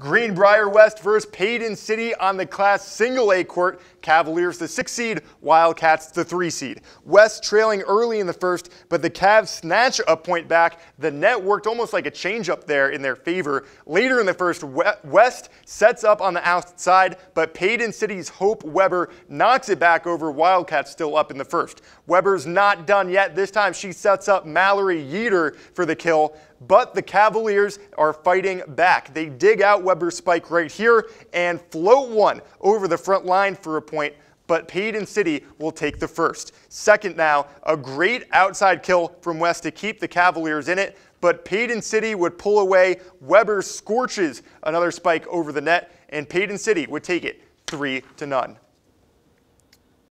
Greenbrier West versus Payden City on the class single A court. Cavaliers the six seed, Wildcats the three seed. West trailing early in the first, but the Cavs snatch a point back. The net worked almost like a changeup there in their favor. Later in the first, West sets up on the outside, but Payden City's Hope Weber knocks it back over. Wildcats still up in the first. Weber's not done yet. This time she sets up Mallory Yeater for the kill but the Cavaliers are fighting back. They dig out Weber's spike right here and float one over the front line for a point, but Payton City will take the first. Second now, a great outside kill from West to keep the Cavaliers in it, but Payton City would pull away. Weber scorches another spike over the net, and Payton City would take it three to none.